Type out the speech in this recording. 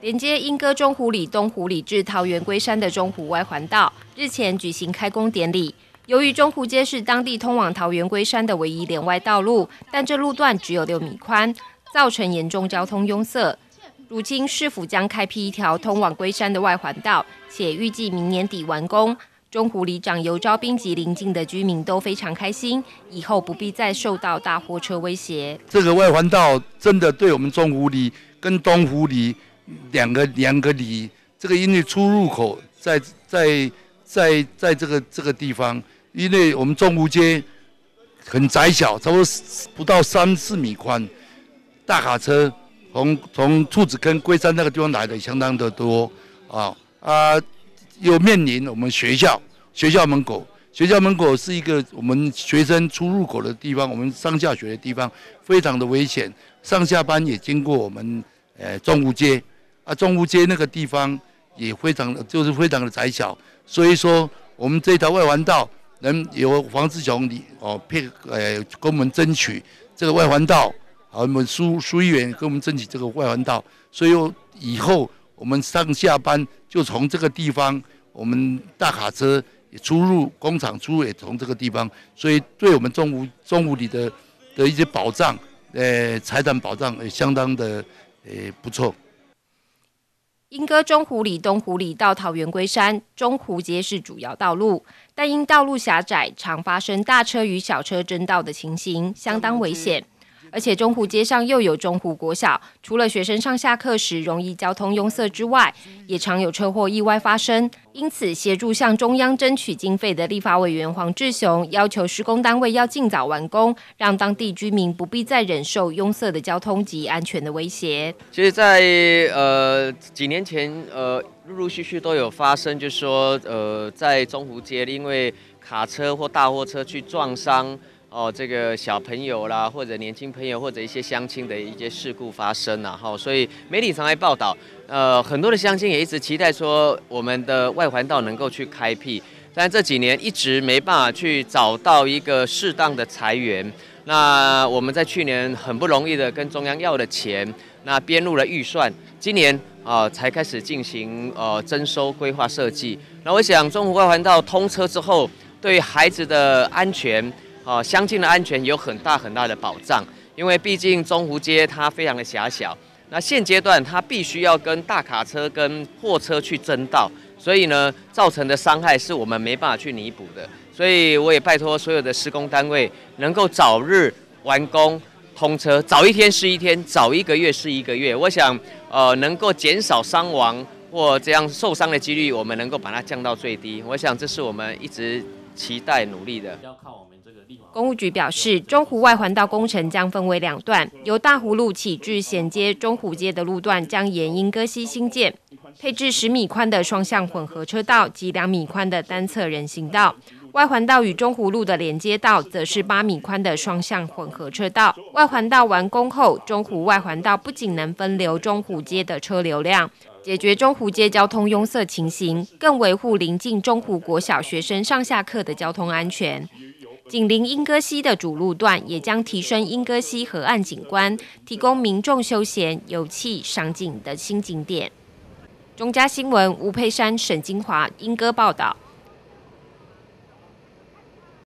连接莺歌中湖里、东湖里至桃园龟山的中湖外环道，日前举行开工典礼。由于中湖街是当地通往桃园龟山的唯一连外道路，但这路段只有六米宽，造成严重交通拥塞。如今市府将开辟一条通往龟山的外环道，且预计明年底完工。中湖里长游招兵及邻近的居民都非常开心，以后不必再受到大货车威胁。这个外环道真的对我们中湖里跟东湖里。两个两个里，这个因为出入口在在在在这个这个地方，因为我们中埔街很窄小，差不多不到三四米宽，大卡车从从兔子坑龟山那个地方来的相当的多啊啊，又面临我们学校学校门口，学校门口是一个我们学生出入口的地方，我们上下学的地方非常的危险，上下班也经过我们呃中午街。啊，中屋街那个地方也非常，就是非常的窄小，所以说我们这条外环道能由黄志雄你哦配呃跟我们争取这个外环道，啊我们苏苏议员跟我们争取这个外环道，所以以后我们上下班就从这个地方，我们大卡车也出入工厂出入也从这个地方，所以对我们中福中福里的的一些保障，呃，财产保障也相当的呃不错。莺歌中湖里、东湖里到桃园龟山中湖街是主要道路，但因道路狭窄，常发生大车与小车争道的情形，相当危险。而且中湖街上又有中湖国小，除了学生上下课时容易交通拥塞之外，也常有车祸意外发生。因此，协助向中央争取经费的立法委员黄志雄要求施工单位要尽早完工，让当地居民不必再忍受拥塞的交通及安全的威胁。其实，在呃几年前，呃陆陆续续都有发生，就是说，呃在中湖街因为卡车或大货车去撞伤。哦，这个小朋友啦，或者年轻朋友，或者一些相亲的一些事故发生呐，哈，所以媒体常来报道。呃，很多的相亲也一直期待说我们的外环道能够去开辟，但这几年一直没办法去找到一个适当的裁员。那我们在去年很不容易的跟中央要了钱，那边入了预算，今年啊才开始进行呃征收规划设计。那我想，中湖外环道通车之后，对于孩子的安全。哦，相近的安全有很大很大的保障，因为毕竟中湖街它非常的狭小，那现阶段它必须要跟大卡车跟货车去争道，所以呢造成的伤害是我们没办法去弥补的。所以我也拜托所有的施工单位能够早日完工通车，早一天是一天，早一个月是一个月。我想，呃，能够减少伤亡或这样受伤的几率，我们能够把它降到最低。我想这是我们一直期待努力的。要靠我们。公务局表示，中湖外环道工程将分为两段，由大湖路起至衔接中湖街的路段，将沿莺歌溪新建，配置十米宽的双向混合车道及两米宽的单侧人行道；外环道与中湖路的连接道，则是八米宽的双向混合车道。外环道完工后，中湖外环道不仅能分流中湖街的车流量，解决中湖街交通拥塞情形，更维护临近中湖国小学生上下课的交通安全。紧邻莺歌溪的主路段，也将提升莺歌溪河岸景观，提供民众休闲、游憩、赏景的新景点。中嘉新闻吴佩珊、沈金华、莺歌报道。